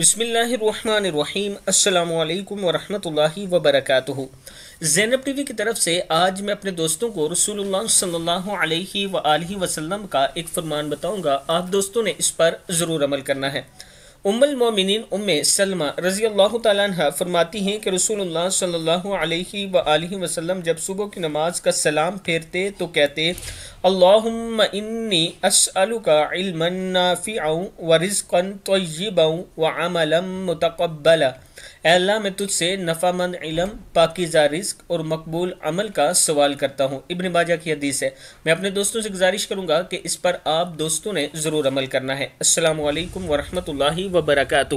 बसमीम अल्लाम वरहमतुल्लाहि वबरकातुहु ज़ैनब टीवी की तरफ से आज मैं अपने दोस्तों को रसूलुल्लाह सल्लल्लाहु अलैहि का एक फरमान बताऊँगा आप दोस्तों ने इस पर ज़रूर अमल करना है उम्मल मोमिनीन उम सलमा रज़ी अल्लाह तह फरमाती हैं कि रसूल सल्लल्लाहु अलैहि जब सुबह की नमाज का सलाम फेरते तो कहते اللہ کا علم و اے اللہ میں تجھ سے نفع مند علم پاکیزہ رزق اور مقبول عمل کا سوال کرتا ہوں ابن باجہ کی حدیث ہے میں اپنے دوستوں سے گزارش کروں گا کہ اس پر آپ دوستوں نے ضرور عمل کرنا ہے السلام علیکم ورحمۃ اللہ وبرکاتہ